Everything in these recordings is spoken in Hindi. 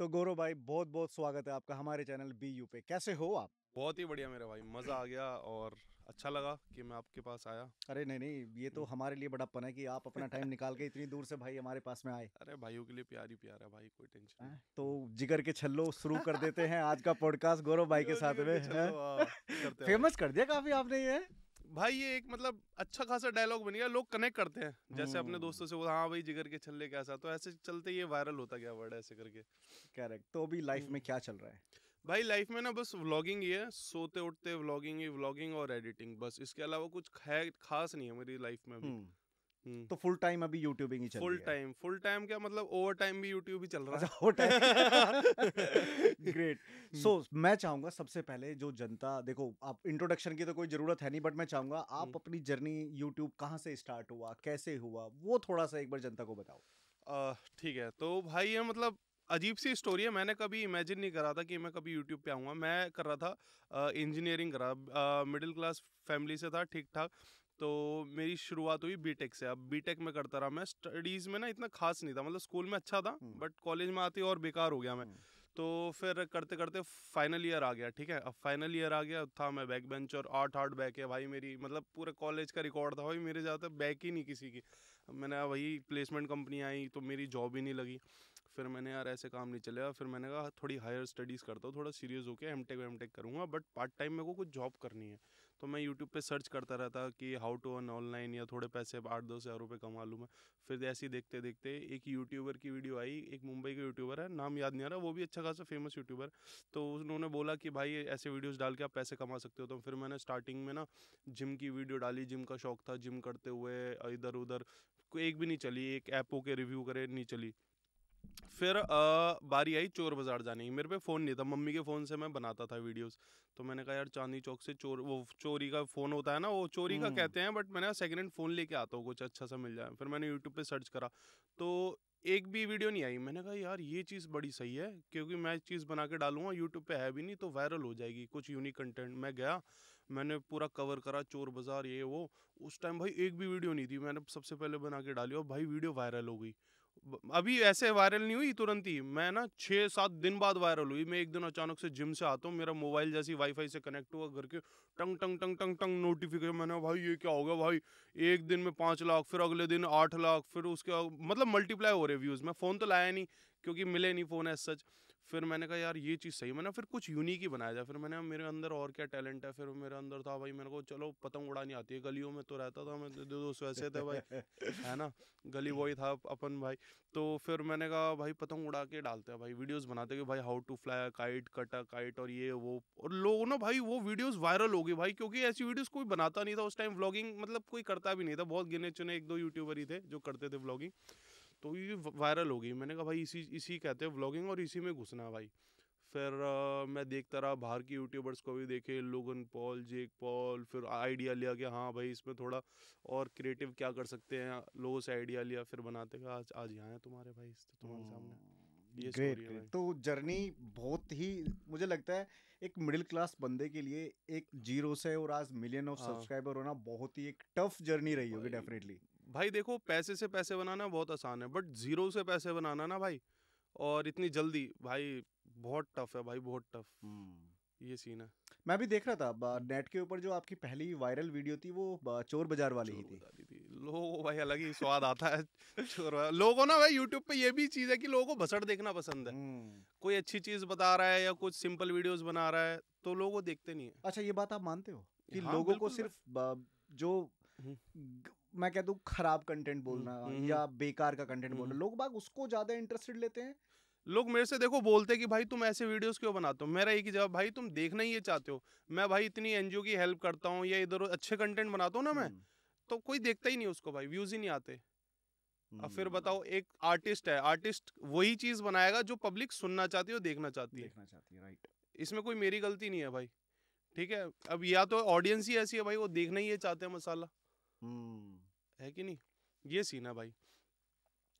तो गौरव भाई बहुत बहुत स्वागत है आपका हमारे चैनल बी यू पे कैसे हो आप बहुत ही बढ़िया मेरा भाई मज़ा आ गया और अच्छा लगा कि मैं आपके पास आया अरे नहीं नहीं ये तो हम्म। हमारे लिए बड़ा पन है कि आप अपना टाइम निकाल के इतनी दूर से भाई हमारे पास में आए अरे भाइयों के लिए प्यार ही प्यार है भाई कोई टेंशन नहीं तो जिगर के छल्लो शुरू कर देते हैं आज का पॉडकास्ट गौरव भाई के साथ में फेमस हाँ, कर दिया काफी आपने ये भाई ये एक मतलब अच्छा खासा डायलॉग बन गया लोग कनेक्ट करते हैं जैसे अपने हम्म। दोस्तों से बोला हाँ भाई जिगर के छल्ले कैसा तो ऐसे चलते ये वायरल होता गया वर्ड ऐसे करके करेक्ट तो अभी लाइफ में हम्म। क्या चल रहा है भाई लाइफ में ना बस व्लॉगिंग ही है सोते उठते व्लॉगिंग ही व्लॉगिंग और एडिटिंग बस इसके अलावा कुछ है खास नहीं है मेरी लाइफ में हम्म। हम्म। तो फुल टाइम अभी यूट्यूबिंग ही चल फुल टाइम फुल टाइम क्या मतलब ओवर टाइम भी यूट्यूब ही चल रहा है ग्रेट अच्छा, सो हम्म। so, मैं चाहूंगा सबसे पहले जो जनता देखो आप इंट्रोडक्शन की तो कोई जरूरत है नहीं बट मैं चाहूंगा आप हम्म। अपनी जर्नी यूट्यूब कहाँ से स्टार्ट हुआ कैसे हुआ वो थोड़ा सा एक बार जनता को बताओ ठीक है तो भाई ये मतलब अजीब सी स्टोरी है मैंने कभी इमेजिन नहीं करा था कि मैं कभी यूट्यूब पे आऊँगा मैं कर रहा था इंजीनियरिंग करा मिडिल क्लास फैमिली से था ठीक ठाक तो मेरी शुरुआत हुई बीटेक से अब बीटेक में करता रहा मैं स्टडीज़ में ना इतना खास नहीं था मतलब स्कूल में अच्छा था बट कॉलेज में आती और बेकार हो गया मैं तो फिर करते करते फाइनल ईयर आ गया ठीक है अब फाइनल ईयर आ गया था मैं बैक बेंच और आठ आठ बैक है भाई मेरी मतलब पूरे कॉलेज का रिकॉर्ड था भाई मेरे ज़्यादा बैक ही नहीं किसी की मैंने वही प्लेसमेंट कंपनी आई तो मेरी जॉब ही नहीं लगी फिर मैंने यार ऐसे काम नहीं चलेगा फिर मैंने कहा थोड़ी हायर स्टडीज़ करता हूँ थोड़ा सीरियस होकर एम टेक वेम टेक करूँगा बट पार्ट टाइम मेरे को कुछ जॉब करनी है तो मैं यूट्यूब पे सर्च करता रहता कि हाउ टू अर्न ऑनलाइन या थोड़े पैसे आठ दस हज़ार रुपये कमा लूँ मैं फिर ऐसे ही देखते देखते एक यूट्यूबर की वीडियो आई एक मुंबई का यूट्यूबर है नाम याद नहीं आ रहा वो भी अच्छा खासा फेमस यूट्यूबर तो उन्होंने बोला कि भाई ऐसे वीडियोज़ डाल के आप पैसे कमा सकते हो तो फिर मैंने स्टार्टिंग में ना जिम की वीडियो डाली जिम का शौक था जिम करते हुए इधर उधर एक भी नहीं चली एक ऐपों के रिव्यू करे नहीं चली फिर आ, बारी आई चोर बाज़ार जाने की मेरे पे फ़ोन नहीं था मम्मी के फ़ोन से मैं बनाता था वीडियोस तो मैंने कहा यार चांदनी चौक से चोर वो चोरी का फ़ोन होता है ना वो चोरी का हम्म। कहते हैं बट मैंने कहा सेकेंड हैंड फ़ोन लेके आता हूँ कुछ अच्छा सा मिल जाए फिर मैंने यूट्यूब पे सर्च करा तो एक भी वीडियो नहीं आई मैंने कहा यार ये चीज़ बड़ी सही है क्योंकि मैं चीज़ बना के डालूंगा यूट्यूब पे है भी नहीं तो वायरल हो जाएगी कुछ यूनिक कंटेंट मैं गया मैंने पूरा कवर करा चोर बाज़ार ये वो उस टाइम भाई एक भी वीडियो नहीं थी मैंने सबसे पहले बना के डाली और भाई वीडियो वायरल हो गई अभी ऐसे वायरल नहीं हुई तुरंत ही मैं ना छः सात दिन बाद वायरल हुई मैं एक दिन अचानक से जिम से आता हूँ मेरा मोबाइल जैसी वाईफाई से कनेक्ट हुआ घर के टंग टंग टंग टंग टंग नोटिफिकेशन मैंने भाई ये क्या हो गया भाई एक दिन में पाँच लाख फिर अगले दिन आठ लाख फिर उसके मतलब मल्टीप्लाई हो रहे व्यूज़ मैं फ़ोन तो लाया नहीं क्योंकि मिले नहीं फ़ोन एज सच फिर मैंने कहा यार ये चीज़ सही मैंने फिर कुछ यूनिक ही बनाया जाए फिर मैंने मेरे अंदर और क्या टैलेंट है फिर मेरे अंदर था भाई मेरे को चलो पतंग उड़ानी आती है गलियों में तो रहता था मैं दो दोस्त वैसे थे भाई है ना गली बॉय था अपन भाई तो फिर मैंने कहा भाई पतंग उड़ा के डालते हैं भाई वीडियोज़ बनाते कि भाई हाउ टू फ्लाई काइट कटा काइट और ये वो और लोग ना भाई वो वीडियोज़ वायरल हो गई भाई क्योंकि ऐसी वीडियोज़ कोई बनाता नहीं था उस टाइम व्लॉगिंग मतलब कोई करता भी नहीं था बहुत गिने चुने एक दो यूट्यूबर ही थे जो करते थे व्लॉगिंग तो ये वायरल हो गई मैंने कहा भाई इसी इसी कहते हैं व्लॉगिंग और इसी में घुसना भाई फिर आ, मैं देखता रहा बाहर के यूट्यूबर्स को भी देखे लोगन पॉल जेक पॉल फिर आइडिया लिया कि हाँ भाई इसमें थोड़ा और क्रिएटिव क्या कर सकते हैं लोगों से आइडिया लिया फिर बनाते गए आज आज यहाँ है तुम्हारे भाई तो तुम्हारे सामने ये ग्रेट, ग्रेट। तो जर्नी बहुत ही मुझे लगता है एक मिडिल क्लास बंदे के लिए एक जीरो से और आज मिलियन ऑफ सब्सक्राइबर होना बहुत ही एक टफ जर्नी रही होगी डेफिनेटली भाई देखो पैसे से पैसे बनाना बहुत आसान है बट ज़ीरो से पैसे बनाना ना भाई और इतनी जल्दी भाई बहुत टफ है भाई बहुत टफ हम्म। ये सीन है मैं भी देख रहा था नेट के ऊपर जो आपकी पहली वायरल वीडियो थी वो चोर बाजार वाली चोर ही थी, थी। लोगों भाई अलग ही स्वाद आता है चोर लोगों ना भाई यूट्यूब पे ये भी चीज़ है कि लोगों को भसड़ देखना पसंद है हम्म। कोई अच्छी चीज़ बता रहा है या कुछ सिंपल वीडियोस बना रहा है तो लोगो देखते नहीं है अच्छा ये बात आप मानते हो कि हाँ, लोगों को सिर्फ जो हम्म। मैं कहता हूँ खराब कंटेंट हम्म, बोलना हम्म, या हम्म। बेकार का कंटेंट बोलना लोग बाग उसको ज़्यादा इंटरेस्टेड लेते हैं लोग मेरे से देखो बोलते हैं कि भाई तुम ऐसे वीडियोस क्यों बनाते हो मेरा एक ही जवाब भाई तुम देखना ही ये चाहते हो मैं भाई इतनी एन की हेल्प करता हूँ या इधर अच्छे कंटेंट बनाता हूँ ना मैं तो कोई देखता ही नहीं उसको भाई व्यूज ही नहीं आते अब फिर बताओ एक आर्टिस्ट है आर्टिस्ट वही चीज बनाएगा जो पब्लिक सुनना चाहती है देखना चाहती है देखना चाहती है राइट इसमें कोई मेरी गलती नहीं है भाई ठीक है अब या तो ऑडियंस ही ऐसी है भाई वो देखना ही चाहते हैं मसाला है कि नहीं ये सीन है भाई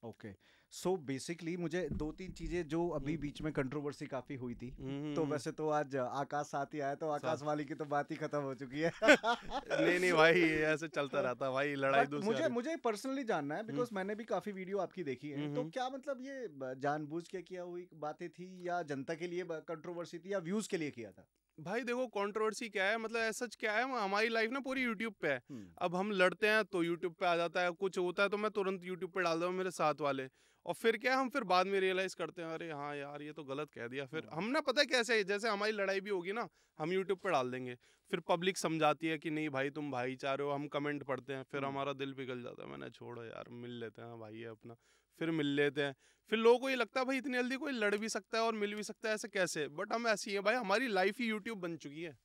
ओके सो बेसिकली मुझे दो तीन चीजें जो अभी हम्म। बीच में कंट्रोवर्सी काफी हुई थी हम्म, हम्म, तो वैसे तो आज आकाश साथ ही आया तो आकाश वाली की तो बात ही खत्म हो चुकी है नहीं नहीं भाई ऐसे चलता रहता भाई लड़ाई दूसरी मुझे मुझे पर्सनली जानना है बिकॉज मैंने भी काफी वीडियो आपकी देखी है तो क्या मतलब ये जानबूझ के किया हुई बातें थी या जनता के लिए कंट्रोवर्सी थी या व्यूज के लिए किया था भाई देखो कंट्रोवर्सी क्या है मतलब ऐसा क्या है हमारी लाइफ ना पूरी यूट्यूब पे है अब हम लड़ते हैं तो यूट्यूब पे आ जाता है कुछ होता है तो मैं तुरंत यूट्यूब पे डाल दूँ मेरे साथ वाले और फिर क्या हम फिर बाद में रियलाइज करते हैं अरे हाँ यार ये तो गलत कह दिया फिर हम ना पता है कैसे है जैसे हमारी लड़ाई भी होगी ना हम यूट्यूब पर डाल देंगे फिर पब्लिक समझाती है कि नहीं भाई तुम भाईचारे हो हम कमेंट पढ़ते हैं फिर हमारा दिल पिघल जाता है मैंने छोड़ो यार मिल लेते हैं भाई है अपना फिर मिल लेते हैं फिर लोगों को ये लगता है भाई इतनी जल्दी कोई लड़ भी सकता है और मिल भी सकता है ऐसे कैसे बट हम ऐसी हैं भाई हमारी लाइफ ही यूट्यूब बन चुकी है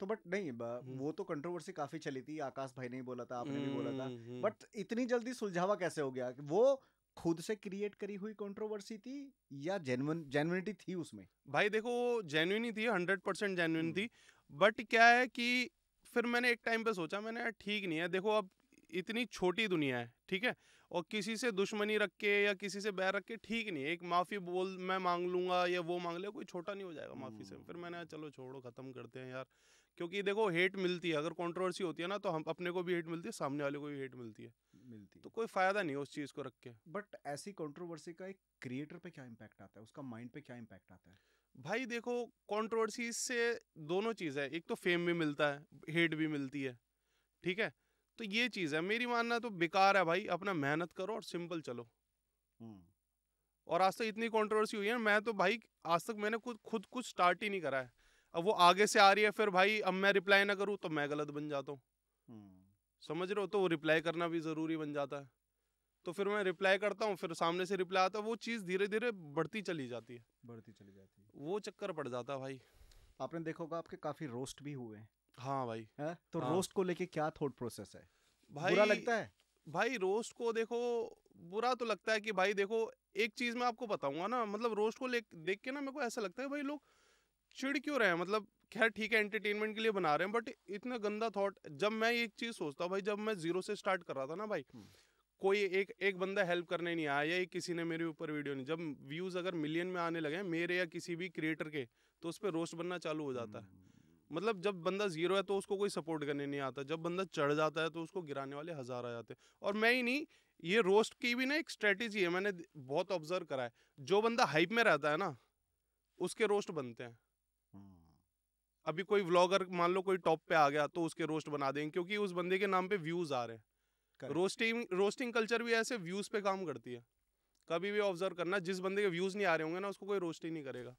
तो बट नहीं हम्म। वो तो कंट्रोवर्सी काफी चली थी आकाश भाई ने बोला था आपने भी बोला था बट हम्म, हम्म। इतनी जल्दी सुलझावा कैसे हो गया वो खुद से क्रिएट करी हुई कंट्रोवर्सी थी या जेन्युन जेन्युनिटी थी उसमें भाई देखो जेन्युन ही थी हंड्रेड परसेंट जेन्युन थी बट क्या है कि फिर मैंने एक टाइम पे सोचा मैंने ठीक नहीं है देखो अब इतनी छोटी दुनिया है ठीक है और किसी से दुश्मनी रख के या किसी से बैर रख के ठीक नहीं है एक माफ़ी बोल मैं मांग लूँगा या वो मांग ले कोई छोटा नहीं हो जाएगा माफ़ी से फिर मैंने हम्म। चलो छोड़ो ख़त्म करते हैं यार क्योंकि देखो हेट मिलती है अगर कॉन्ट्रोवर्सी होती है ना तो हम अपने को भी हेट मिलती है सामने वाले को भी हेट मिलती है मिलती तो है तो कोई फ़ायदा नहीं उस चीज़ को रख के बट ऐसी कॉन्ट्रोवर्सी का एक क्रिएटर पे क्या इम्पैक्ट आता है उसका माइंड पे क्या इम्पैक्ट आता है भाई देखो कॉन्ट्रोवर्सी से दोनों चीज़ है एक तो फेम भी मिलता है हेट भी मिलती है ठीक है तो ये चीज़ है मेरी मानना तो बेकार है भाई अपना मेहनत करो और सिंपल चलो और आज तक इतनी कंट्रोवर्सी हुई है मैं तो भाई आज तक मैंने खुद खुद कुछ स्टार्ट ही नहीं करा है अब वो आगे से आ रही है फिर भाई अब मैं रिप्लाई ना करूँ तो मैं गलत बन जाता हूँ समझ रहे हो तो वो रिप्लाई करना भी ज़रूरी बन जाता है तो फिर मैं रिप्लाई करता हूँ फिर सामने से रिप्लाई आता है वो चीज़ धीरे धीरे बढ़ती चली जाती है बढ़ती चली जाती है वो चक्कर पड़ जाता है भाई आपने देखा होगा आपके काफ़ी रोस्ट भी हुए हैं हाँ भाई है तो हाँ। रोस्ट को लेके क्या थॉट प्रोसेस है भाई बुरा लगता है भाई रोस्ट को देखो बुरा तो लगता है कि भाई देखो एक चीज मैं आपको बताऊंगा ना मतलब रोस्ट को देख के ना मेरे को ऐसा लगता है भाई लोग चिड़ क्यों रहे हैं मतलब खैर ठीक है एंटरटेनमेंट के लिए बना रहे हैं बट इतना गंदा थॉट जब मैं एक चीज सोचता हूँ भाई जब मैं जीरो से स्टार्ट कर रहा था ना भाई हम्म। कोई एक एक बंदा हेल्प करने नहीं आया या किसी ने मेरे ऊपर वीडियो नहीं जब व्यूज अगर मिलियन में आने लगे मेरे या किसी भी क्रिएटर के तो उस पर रोस्ट बनना चालू हो जाता है हम्म। मतलब जब बंदा जीरो है तो उसको कोई सपोर्ट करने नहीं आता जब बंदा चढ़ जाता है तो उसको गिराने वाले हज़ार आ जाते हैं और मैं ही नहीं ये रोस्ट की भी ना एक स्ट्रेटेजी है मैंने बहुत ऑब्जर्व करा है जो बंदा हाइप में रहता है ना उसके रोस्ट बनते हैं हाँ। अभी कोई व्लॉगर मान लो कोई टॉप पे आ गया तो उसके रोस्ट बना देंगे क्योंकि उस बंदे के नाम पे व्यूज आ रहे हैं रोस्टिंग रोस्टिंग कल्चर भी ऐसे व्यूज पे काम करती है कभी भी ऑब्जर्व करना जिस बंदे के व्यूज नहीं आ रहे होंगे ना उसको कोई रोस्ट ही नहीं करेगा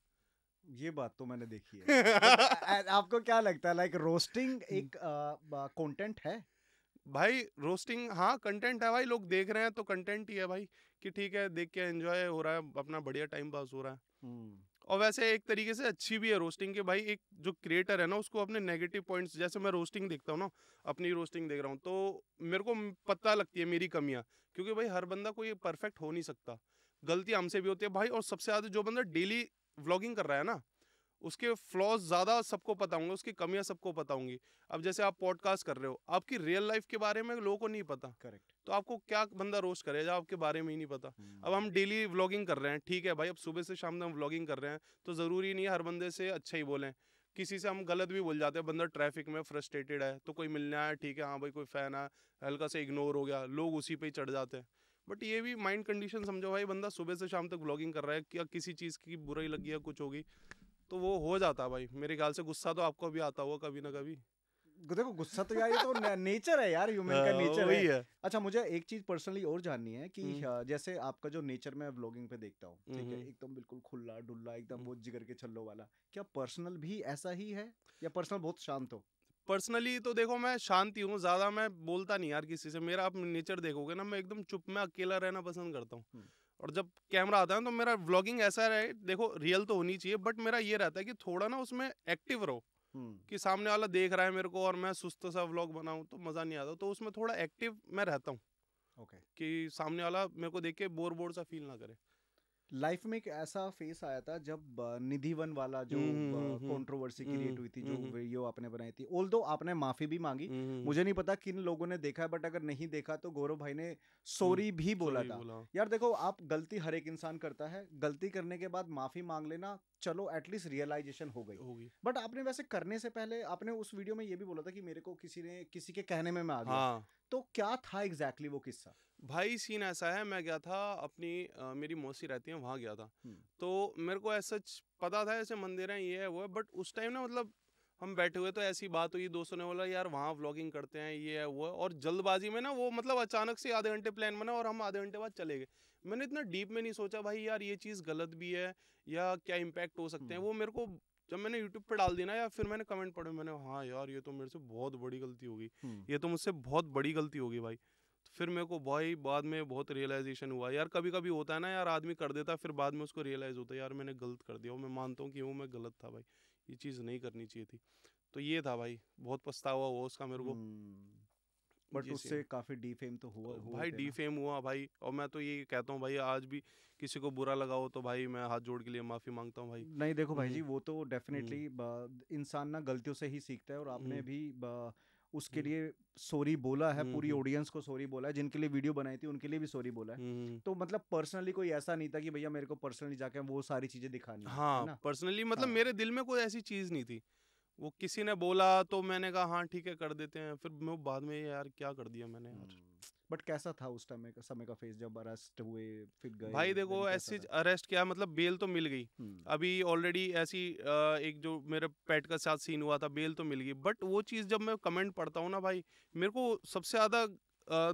ये बात तो मैंने देखी है तो आपको क्या लगता है लाइक like, रोस्टिंग एक कंटेंट है भाई रोस्टिंग हाँ कंटेंट है भाई लोग देख रहे हैं तो कंटेंट ही है भाई कि ठीक है देख के एंजॉय हो रहा है अपना बढ़िया टाइम पास हो रहा है और वैसे एक तरीके से अच्छी भी है रोस्टिंग के भाई एक जो क्रिएटर है ना उसको अपने नेगेटिव पॉइंट्स जैसे मैं रोस्टिंग देखता हूँ ना अपनी रोस्टिंग देख रहा हूँ तो मेरे को पता लगती है मेरी कमियाँ क्योंकि भाई हर बंदा कोई परफेक्ट हो नहीं सकता गलती हमसे भी होती है भाई और सबसे ज़्यादा जो बंदा डेली व्लॉगिंग कर रहा है ना उसके फ्लॉज ज़्यादा सबको पता होंगे उसकी कमियाँ सबको पता होंगी अब जैसे आप पॉडकास्ट कर रहे हो आपकी रियल लाइफ के बारे में लोगों को नहीं पता करेक्ट तो आपको क्या बंदा रोस्ट करेगा आपके बारे में ही नहीं पता hmm. अब हम डेली hmm. व्लॉगिंग कर रहे हैं ठीक है भाई अब सुबह से शाम तक हम व्लॉगिंग कर रहे हैं तो ज़रूरी नहीं है हर बंदे से अच्छा ही बोलें किसी से हम गलत भी बोल जाते हैं बंदा ट्रैफिक में फ्रस्ट्रेटेड है तो कोई मिलने आया ठीक है हाँ भाई कोई फ़ैन आया हल्का से इग्नोर हो गया लोग उसी पर ही चढ़ जाते हैं बट ये भी माइंड कंडीशन समझो भाई बंदा सुबह से शाम तक ब्लॉगिंग कर रहा है क्या किसी चीज़ की बुराई लगी है कुछ होगी तो वो हो जाता भाई मेरे ख्याल से गुस्सा तो आपको भी आता होगा कभी ना कभी देखो गुस्सा तो यार ये तो नेचर है यार ह्यूमन का नेचर हाँ, है।, है अच्छा मुझे एक चीज पर्सनली और जाननी है कि हम्म। जैसे आपका जो नेचर मैं व्लॉगिंग पे देखता हूँ ठीक है हम्म। एकदम बिल्कुल खुला डुल्ला एकदम वो हम्म। जिगर के छल्लो वाला क्या पर्सनल भी ऐसा ही है या पर्सनल बहुत शांत हो पर्सनली तो देखो मैं शांति हूँ ज़्यादा मैं बोलता नहीं यार किसी से मेरा आप नेचर देखोगे ना मैं एकदम चुप में अकेला रहना पसंद करता हूँ और जब कैमरा आता है तो मेरा व्लॉगिंग ऐसा रहे देखो रियल तो होनी चाहिए बट मेरा ये रहता है कि थोड़ा ना उसमें एक्टिव रहो कि सामने वाला देख रहा है मेरे को और मैं सुस्त सा व्लॉग बनाऊँ तो मज़ा नहीं आता तो उसमें थोड़ा एक्टिव मैं रहता हूँ ओके okay. कि सामने वाला मेरे को देख के बोर बोर सा फील ना करे लाइफ में एक ऐसा फेस आया था जब निधि वन वाला जो कंट्रोवर्सी हम्म, हम्म, क्रिएट हम्म। हुई थी जो वीडियो आपने बनाई थी ऑल आपने माफी भी मांगी मुझे नहीं पता किन लोगों ने देखा है बट अगर नहीं देखा तो गौरव भाई ने सॉरी भी बोला था बोला। यार देखो आप गलती हर एक इंसान करता है गलती करने के बाद माफी मांग लेना चलो एटलीस्ट रियलाइजेशन हो गई बट आपने वैसे करने से पहले आपने उस वीडियो में ये भी बोला था कि मेरे को किसी ने किसी के कहने में मैं आ गया हाँ। तो क्या था एग्जैक्टली वो किस्सा भाई सीन ऐसा है मैं गया था अपनी आ, मेरी मौसी रहती है वहाँ गया था तो मेरे को ऐसा पता था ऐसे मंदिर हैं ये है वो है बट उस टाइम ना मतलब हम बैठे हुए तो ऐसी बात हुई दोस्तों ने बोला यार वहाँ व्लॉगिंग करते हैं ये है वो है और जल्दबाजी में ना वो मतलब अचानक से आधे घंटे प्लान बना और हम आधे घंटे बाद चले गए मैंने इतना डीप में नहीं सोचा भाई यार ये चीज़ गलत भी है या क्या इम्पैक्ट हो सकते हैं वो मेरे को जब मैंने यूट्यूब पर डाल दिया ना या फिर मैंने कमेंट पढ़े मैंने हाँ यार ये तो मेरे से बहुत बड़ी गलती होगी ये तो मुझसे बहुत बड़ी गलती होगी भाई फिर मेरे को भाई बाद में बहुत रियलाइजेशन हुआ यार कभी कभी होता है ना यार आदमी कर देता फिर बाद में उसको रियलाइज़ होता है यार मैंने गलत कर दिया मैं मानता हूँ कि वो मैं गलत था भाई ये चीज़ नहीं करनी चाहिए थी तो ये था भाई बहुत पछतावा हुआ उसका मेरे को बट हम्म, उससे काफ़ी डी फेम तो हुआ, तो हुआ भाई डी फेम हुआ भाई और मैं तो ये कहता हूँ भाई आज भी किसी को बुरा लगा हो तो भाई मैं हाथ जोड़ के लिए माफ़ी मांगता हूँ भाई नहीं देखो भाई जी हम्म। वो तो डेफिनेटली हम्म। इंसान ना गलतियों से ही सीखता है और आपने भी उसके हम्म। लिए सॉरी बोला है हम्म, पूरी हम्म। ऑडियंस को सॉरी बोला है जिनके लिए वीडियो बनाई थी उनके लिए भी सॉरी बोला है तो मतलब पर्सनली कोई ऐसा नहीं था कि भैया मेरे को पर्सनली जाके वो सारी चीजें दिखानी हाँ पर्सनली मतलब हाँ। मेरे दिल में कोई ऐसी चीज नहीं थी वो किसी ने बोला तो मैंने कहा हाँ ठीक है कर देते हैं फिर मैं बाद में यार क्या कर दिया मैंने यार बट कैसा था उस टाइम का समय का फेस जब अरेस्ट हुए फिर गए भाई देखो ऐसे अरेस्ट क्या मतलब बेल तो मिल गई अभी ऑलरेडी ऐसी एक जो मेरे पेट का साथ सीन हुआ था बेल तो मिल गई बट वो चीज़ जब मैं कमेंट पढ़ता हूँ ना भाई मेरे को सबसे ज़्यादा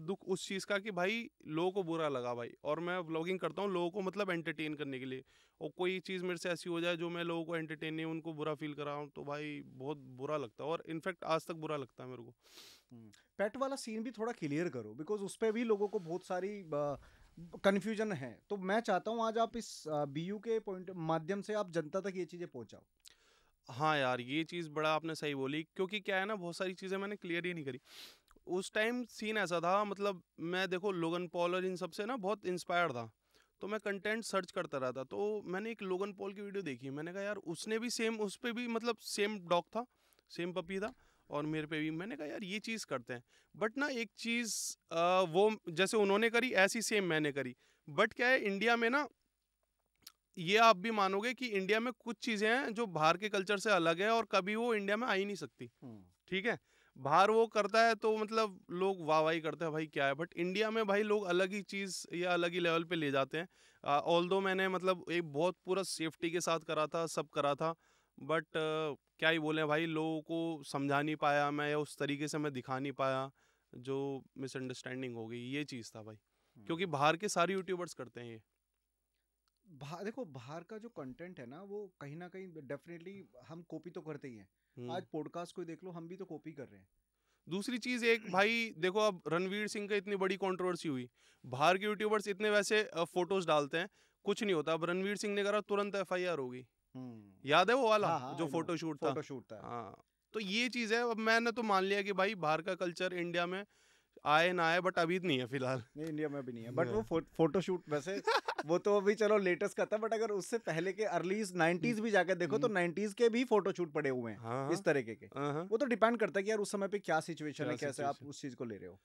दुख उस चीज़ का कि भाई लोगों को बुरा लगा भाई और मैं व्लॉगिंग करता हूँ लोगों को मतलब एंटरटेन करने के लिए और कोई चीज़ मेरे से ऐसी हो जाए जो मैं लोगों को एंटरटेन नहीं उनको बुरा फील कर तो भाई बहुत बुरा लगता है और इनफैक्ट आज तक बुरा लगता है मेरे को पेट वाला सीन भी थोड़ा क्लियर करो बिकॉज उस पर भी लोगों को बहुत सारी कन्फ्यूजन है तो मैं चाहता हूँ आज आप इस बी के पॉइंट माध्यम से आप जनता तक ये चीज़ें पहुँचाओ हाँ यार ये चीज़ बड़ा आपने सही बोली क्योंकि क्या है ना बहुत सारी चीज़ें मैंने क्लियर ही नहीं करी उस टाइम सीन ऐसा था मतलब मैं देखो लोगन पॉल और इन सबसे ना बहुत इंस्पायर था तो मैं कंटेंट सर्च करता रहा था तो मैंने एक लोगन पॉल की वीडियो देखी मैंने कहा यार उसने भी सेम उस पर भी मतलब सेम डॉग था सेम पपी था और मेरे पे भी मैंने कहा यार ये चीज़ करते हैं बट ना एक चीज़ वो जैसे उन्होंने करी ऐसी सेम मैंने करी बट क्या है इंडिया में ना ये आप भी मानोगे कि इंडिया में कुछ चीज़ें हैं जो बाहर के कल्चर से अलग है और कभी वो इंडिया में आ ही नहीं सकती ठीक है बाहर वो करता है तो मतलब लोग वाह वाही करते हैं भाई क्या है बट इंडिया में भाई लोग अलग ही चीज़ या अलग ही लेवल पे ले जाते हैं ऑल दो मैंने मतलब एक बहुत पूरा सेफ्टी के साथ करा था सब करा था बट uh, क्या ही बोले भाई लोगों को समझा नहीं पाया मैं या उस तरीके से मैं दिखा नहीं पाया जो मिसअंडरस्टैंडिंग हो गई ये चीज़ था भाई क्योंकि हम्म। बाहर के सारे यूट्यूबर्स करते हैं ये भा, देखो बाहर का जो कंटेंट है ना वो कहीं ना कहीं डेफिनेटली हम कॉपी तो करते ही हैं हम्म। आज पॉडकास्ट को देख लो हम भी तो कॉपी कर रहे हैं दूसरी चीज एक भाई देखो अब रणवीर सिंह का इतनी बड़ी कंट्रोवर्सी हुई बाहर के यूट्यूबर्स इतने वैसे फोटोज डालते हैं कुछ नहीं होता अब रणवीर सिंह ने करा तुरंत एफ होगी हम्म। याद है वो वाला हाँ, हाँ, जो फोटोशूट हाँ, था फोटो शूट था हाँ तो ये चीज है अब मैंने तो मान लिया कि भाई बाहर का कल्चर इंडिया में आए ना आए बट अभी नहीं है फिलहाल नहीं इंडिया में भी नहीं है बट वो फोटोशूट वैसे वो तो अभी चलो लेटेस्ट का था बट अगर उससे पहले के अर्लीज नाइनटीज भी जाकर देखो तो नाइनटीज hmm. के भी फोटोशूट पड़े हुए हैं हाँ, हाँ, इस तरीके के हाँ, हाँ। वो तो डिपेंड करता है कि यार उस समय पे क्या सिचुएशन है कैसे आप उस चीज को ले रहे हो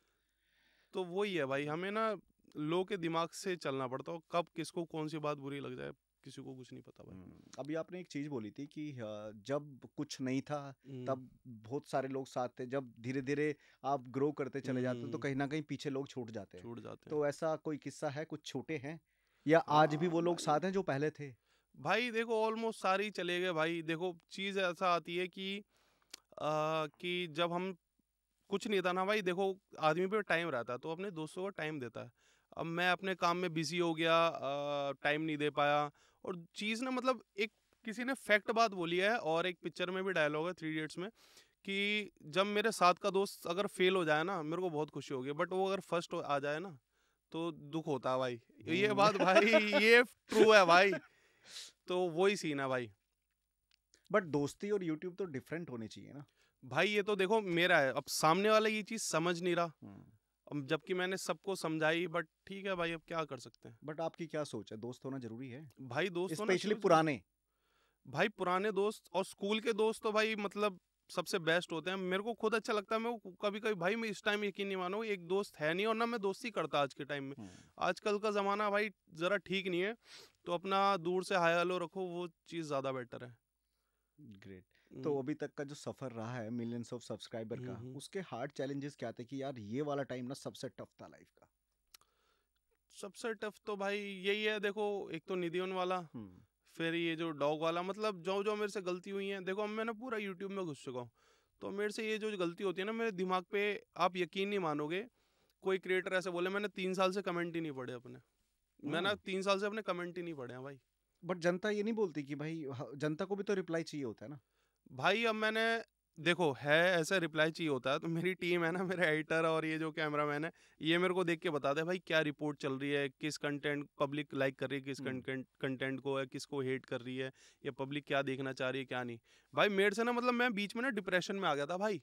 तो वही है भाई हमें ना लोग के दिमाग से चलना पड़ता हो कब किसको कौन सी बात बुरी लग जाए किसी को कुछ नहीं पता भाई हम्म, अभी आपने एक चीज बोली थी कि हाँ, जब कुछ नहीं था तब हम्म। बहुत सारे लोग साथ थे जब धीरे धीरे आप ग्रो करते चले जाते तो कहीं हम्म। ना कहीं पीछे लोग छूट जाते छूट जाते तो ऐसा कोई किस्सा है कुछ छोटे हैं या हाँ, आज भी वो लोग साथ हैं जो पहले थे भाई देखो ऑलमोस्ट सारे ही चले गए भाई देखो चीज़ ऐसा आती है कि आ, कि जब हम कुछ नहीं था ना भाई देखो आदमी पे टाइम रहता है तो अपने दोस्तों को टाइम देता है अब मैं अपने काम में बिजी हो गया टाइम नहीं दे पाया और चीज़ ना मतलब एक किसी ने फैक्ट बात बोली है और एक पिक्चर में भी डायलॉग है थ्री इडियट्स में कि जब मेरे साथ का दोस्त अगर फेल हो जाए ना मेरे को बहुत खुशी होगी बट वो अगर फर्स्ट आ जाए ना तो दुख होता है भाई ये बात हम्म। भाई ये ट्रू है भाई तो वही सीन है भाई बट दोस्ती और यूट्यूब तो डिफरेंट होनी चाहिए ना भाई ये तो देखो मेरा है अब सामने वाला ये चीज़ समझ नहीं रहा हम्म। जबकि मैंने सबको समझाई बट ठीक है भाई अब क्या कर सकते हैं बट आपकी क्या सोच है दोस्त होना जरूरी है भाई दोस्त स्पेशली पुराने भाई पुराने दोस्त और स्कूल के दोस्त तो भाई मतलब सबसे बेस्ट होते हैं मेरे को खुद अच्छा लगता है मैं कभी कभी भाई मैं इस टाइम यकीन नहीं मानो एक दोस्त है नहीं और ना मैं दोस्ती करता आज के टाइम में हम्म। आजकल का ज़माना भाई ज़रा ठीक नहीं है तो अपना दूर से हाई हेलो रखो वो चीज़ ज़्यादा बेटर है ग्रेट तो अभी तक का जो सफर रहा है मिलियंस ऑफ सब्सक्राइबर का उसके हार्ड चैलेंजेस क्या थे कि यार ये वाला टाइम ना सबसे टफ था लाइफ का सबसे टफ तो भाई यही है देखो एक तो निधियोन वाला फिर ये जो डॉग वाला मतलब जो जो मेरे से गलती हुई है देखो मैं ना पूरा यूट्यूब में घुस चुका हूँ तो मेरे से ये जो गलती होती है ना मेरे दिमाग पे आप यकीन नहीं मानोगे कोई क्रिएटर ऐसे बोले मैंने तीन साल से कमेंट ही नहीं पढ़े अपने मैं ना तीन साल से अपने कमेंट ही नहीं पढ़े हैं भाई बट जनता ये नहीं बोलती कि भाई जनता को भी तो रिप्लाई चाहिए होता है ना भाई अब मैंने देखो है ऐसा रिप्लाई चाहिए होता है तो मेरी टीम है ना मेरे एडिटर और ये जो कैमरा मैन है ये मेरे को देख के बता दे भाई क्या रिपोर्ट चल रही है किस कंटेंट पब्लिक लाइक कर रही है किस कंटेंट कंटेंट को है किसको हेट कर रही है या पब्लिक क्या देखना चाह रही है क्या नहीं भाई मेरे से ना मतलब मैं बीच में ना डिप्रेशन में आ गया था भाई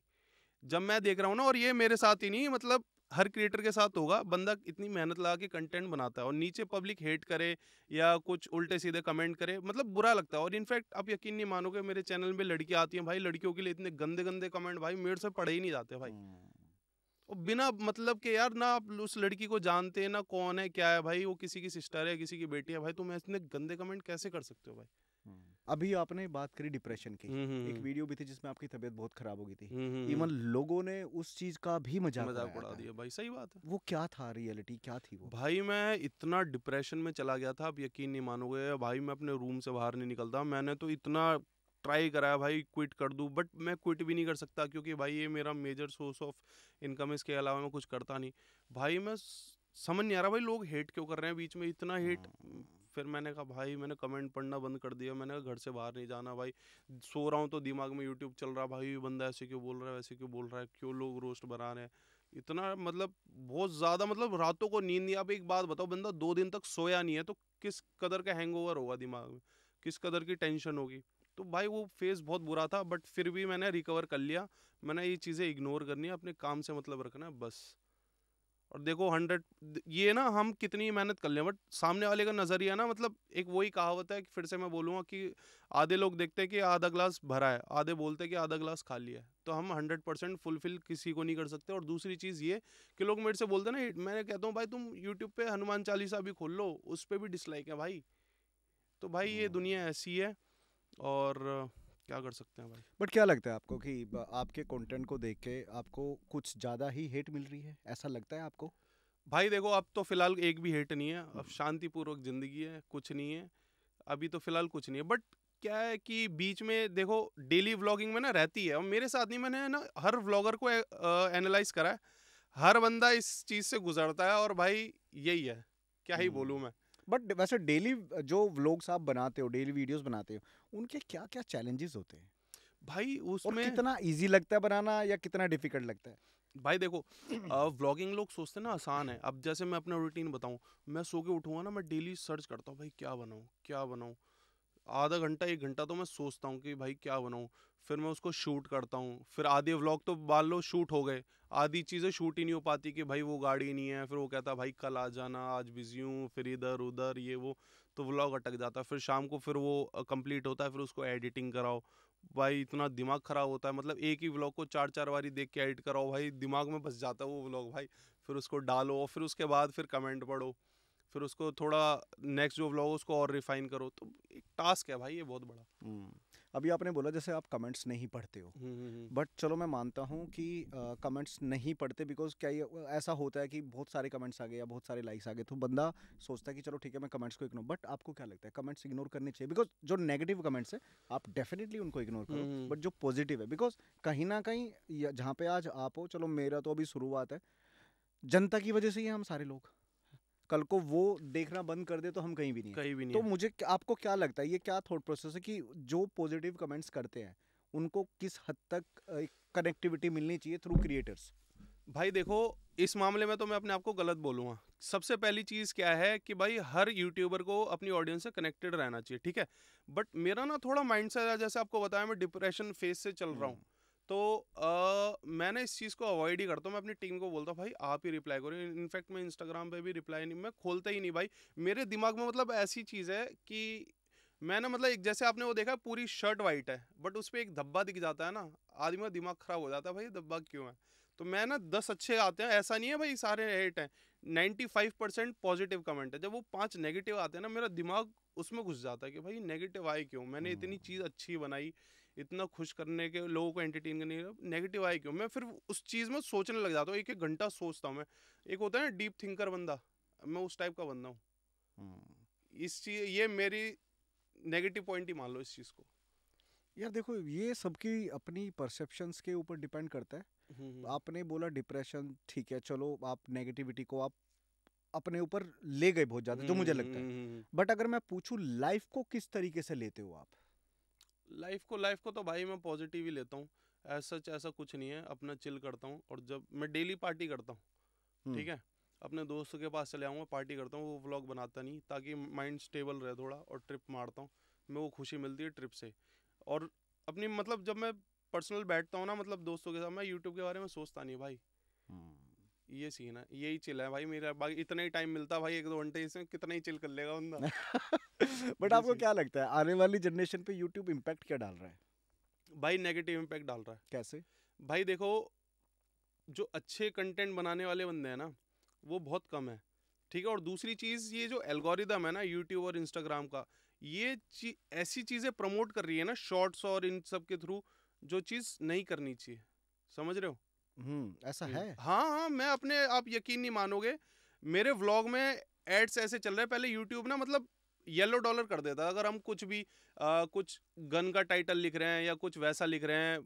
जब मैं देख रहा हूँ ना और ये मेरे साथ ही नहीं मतलब हर क्रिएटर के साथ होगा बंदा इतनी मेहनत लगा के कंटेंट बनाता है और नीचे पब्लिक हेट करे या कुछ उल्टे सीधे कमेंट करे मतलब बुरा लगता है और इनफैक्ट आप यकीन नहीं मानोगे मेरे चैनल में लड़कियां आती हैं भाई लड़कियों के लिए इतने गंदे गंदे कमेंट भाई मेरे से पढ़े ही नहीं जाते भाई हम्म। और बिना मतलब के यार ना आप उस लड़की को जानते हैं ना कौन है क्या है भाई वो किसी की सिस्टर है किसी की बेटी है भाई तुम इतने गंदे कमेंट कैसे कर सकते हो भाई अभी आपने बात करी डिप्रेशन की हम्म, हम्म, एक हम्म। वीडियो भी थी जिसमें आपकी तबीयत बहुत खराब हो गई थी इवन लोगों ने उस चीज का भी मजाक मजाक उड़ा दिया भाई सही बात है वो क्या था रियलिटी क्या थी वो भाई मैं इतना डिप्रेशन में चला गया था आप यकीन नहीं मानोगे भाई मैं अपने रूम से बाहर नहीं निकलता मैंने तो इतना ट्राई कराया भाई क्विट कर दूँ बट मैं क्विट भी नहीं कर सकता क्योंकि भाई ये मेरा मेजर सोर्स ऑफ इनकम है इसके अलावा मैं कुछ करता नहीं भाई मैं समझ नहीं आ रहा भाई लोग हेट क्यों कर रहे हैं बीच में इतना हेट हाँ। फिर मैंने कहा भाई मैंने कमेंट पढ़ना बंद कर दिया मैंने कहा घर से बाहर नहीं जाना भाई सो रहा हूँ तो दिमाग में यूट्यूब चल रहा भाई ये बंदा ऐसे क्यों बोल रहा है वैसे क्यों बोल रहा है क्यों लोग रोस्ट बना रहे हैं इतना मतलब बहुत ज़्यादा मतलब रातों को नींद नहीं आप एक बात बताओ बंदा दो दिन तक सोया नहीं है तो किस कदर का हैंग होगा दिमाग में किस कदर की टेंशन होगी तो भाई वो फेस बहुत बुरा था बट फिर भी मैंने रिकवर कर लिया मैंने ये चीज़ें इग्नोर करनी है अपने काम से मतलब रखना है बस और देखो हंड्रेड ये ना हम कितनी मेहनत कर लें बट सामने वाले का नज़रिया ना मतलब एक वही कहावत है कि फिर से मैं बोलूँगा कि आधे लोग देखते हैं कि आधा ग्लास भरा है आधे बोलते हैं कि आधा ग्लास खाली है तो हम हंड्रेड परसेंट फुलफिल किसी को नहीं कर सकते और दूसरी चीज़ ये कि लोग मेरे से बोलते ना मैं कहता हूँ भाई तुम यूट्यूब पर हनुमान चालीसा भी खोल लो उस पर भी डिसलाइक है भाई तो भाई ये हम्म। दुनिया ऐसी है और क्या कर सकते हैं भाई बट क्या लगता है आपको कि आपके कंटेंट को देख के आपको कुछ ज़्यादा ही हेट मिल रही है ऐसा लगता है आपको भाई देखो अब तो फिलहाल एक भी हेट नहीं है अब हम्म। शांतिपूर्वक ज़िंदगी है कुछ नहीं है अभी तो फिलहाल कुछ नहीं है बट क्या है कि बीच में देखो डेली व्लॉगिंग में ना रहती है और मेरे साथ नहीं मैंने ना हर व्लॉगर को एनालाइज करा है हर बंदा इस चीज़ से गुजरता है और भाई यही है क्या ही बोलूँ हम्म। मैं बट वैसे डेली जो व्लॉग्स आप बनाते हो डेली वीडियोस बनाते हो उनके क्या क्या चैलेंजेस होते हैं भाई उसमें कितना इजी लगता है बनाना या कितना डिफिकल्ट लगता है भाई देखो व्लॉगिंग लोग सोचते हैं ना आसान है अब जैसे मैं अपना रूटीन बताऊं मैं सो के उठूंगा ना मैं डेली सर्च करता हूँ भाई क्या बनाऊँ क्या बनाऊँ आधा घंटा एक घंटा तो मैं सोचता हूँ कि भाई क्या बनाऊँ फिर मैं उसको शूट करता हूँ फिर आधे व्लॉग तो मान लो शूट हो गए आधी चीज़ें शूट ही नहीं हो पाती कि भाई वो गाड़ी नहीं है फिर वो कहता भाई कल आ जाना आज बिजी हूँ फिर इधर उधर ये वो तो व्लॉग अटक जाता है फिर शाम को फिर वो कंप्लीट होता है फिर उसको एडिटिंग कराओ भाई इतना दिमाग ख़राब होता है मतलब एक ही व्लॉग को चार चार बारी देख के एडिट कराओ भाई दिमाग में बस जाता है वो व्लॉग भाई फिर उसको डालो और फिर उसके बाद फिर कमेंट पढ़ो फिर उसको थोड़ा नेक्स्ट जो व्लॉग उसको और रिफाइन करो तो एक टास्क है भाई ये बहुत बड़ा हम्म। अभी आपने बोला जैसे आप कमेंट्स नहीं पढ़ते हो बट हम्म, हम्म, हम्म। चलो मैं मानता हूँ कि कमेंट्स नहीं पढ़ते बिकॉज क्या ये ऐसा होता है कि बहुत सारे कमेंट्स आ गए या बहुत सारे लाइक्स आ गए तो बंदा सोचता है कि चलो ठीक है मैं कमेंट्स को इग्नोर बट आपको क्या लगता है कमेंट्स इग्नोर करने चाहिए बिकॉज जो नेगेटिव कमेंट्स है आप डेफिनेटली उनको इग्नोर करो बट जो पॉजिटिव है बिकॉज कहीं ना कहीं जहाँ पे आज आप हो चलो मेरा तो अभी शुरुआत है जनता की वजह से ही हम सारे लोग कल को वो देखना बंद कर दे तो हम कहीं भी नहीं कहीं भी नहीं तो मुझे आपको क्या लगता है ये क्या थॉट प्रोसेस है कि जो पॉजिटिव कमेंट्स करते हैं उनको किस हद तक कनेक्टिविटी मिलनी चाहिए थ्रू क्रिएटर्स भाई देखो इस मामले में तो मैं अपने आप को गलत बोलूँगा सबसे पहली चीज़ क्या है कि भाई हर यूट्यूबर को अपनी ऑडियंस से कनेक्टेड रहना चाहिए ठीक है बट मेरा ना थोड़ा माइंड सेट जैसे आपको बताया मैं डिप्रेशन फेज से चल रहा हूँ हम्म। तो आ, मैंने इस चीज़ को अवॉइड ही करता हूँ मैं अपनी टीम को बोलता हूँ भाई आप ही रिप्लाई करो इनफैक्ट मैं इंस्टाग्राम पे भी रिप्लाई नहीं मैं खोलता ही नहीं भाई मेरे दिमाग में मतलब ऐसी चीज़ है कि मैं ना मतलब एक जैसे आपने वो देखा पूरी शर्ट वाइट है बट उस पर एक धब्बा दिख जाता है ना आदमी का दिमाग ख़राब हो जाता है भाई धब्बा क्यों है तो मैं ना दस अच्छे आते हैं ऐसा नहीं है भाई सारे हेट हैं ninety five percent positive comment है जब वो पाँच नेगेटिव आते हैं ना मेरा दिमाग उसमें घुस जाता है कि भाई नेगेटिव आए क्यों मैंने इतनी हम्म। चीज़ अच्छी बनाई इतना खुश करने के लोगों को एंटरटेन करने के नेगेटिव आए क्यों मैं फिर उस चीज़ में सोचने लग जाता हूँ एक एक घंटा सोचता हूँ मैं एक होता है ना डीप थिंकर बंदा मैं उस टाइप का बंदा हूँ हम्म। इस चीज ये मेरी नेगेटिव पॉइंट ही मान लो इस चीज़ को यार देखो ये सबकी अपनी परसेप्शंस के ऊपर डिपेंड करता है हम्म, हम्म। आपने बोला डिप्रेशन ठीक है चलो आप नेगेटिविटी को आप अपने ऊपर ले गए बहुत ज़्यादा जो मुझे लगता है बट अगर मैं पूछूं लाइफ को किस तरीके से लेते हो आप लाइफ को लाइफ को तो भाई मैं पॉजिटिव ही लेता हूँ ऐसा सच ऐसा कुछ नहीं है अपना चिल करता हूँ और जब मैं डेली पार्टी करता हूँ हम्म। ठीक है अपने दोस्तों के पास चले आऊँगा पार्टी करता हूँ वो व्लॉग बनाता नहीं ताकि माइंड स्टेबल रहे थोड़ा और ट्रिप मारता हूँ मैं वो खुशी मिलती है ट्रिप से और अपनी मतलब जब मैं पर्सनल बैठता हूँ ना मतलब दोस्तों के साथ मैं यूट्यूब के बारे में सोचता नहीं भाई हम्म। ये सीन है यही चिल है भाई मेरा बाकी इतना ही टाइम मिलता भाई एक दो घंटे इसमें कितना ही चिल कर लेगा बंदा बट आपको क्या लगता है आने वाली जनरेशन पे यूट्यूब इम्पैक्ट क्या डाल रहा है भाई नेगेटिव इम्पैक्ट डाल रहा है कैसे भाई देखो जो अच्छे कंटेंट बनाने वाले बंदे हैं ना वो बहुत कम है ठीक है और दूसरी चीज़ ये जो एल्गोरिदम है ना यूट्यूब और इंस्टाग्राम का ये ची, ऐसी चीज़ें प्रमोट कर रही है ना शॉर्ट्स और इन सब के थ्रू जो चीज़ नहीं करनी चाहिए समझ रहे हो हम्म, ऐसा हम्म। है हाँ हाँ मैं अपने आप यकीन नहीं मानोगे मेरे व्लॉग में एड्स ऐसे चल रहे हैं पहले यूट्यूब ना मतलब येलो डॉलर कर देता अगर हम कुछ भी आ, कुछ गन का टाइटल लिख रहे हैं या कुछ वैसा लिख रहे हैं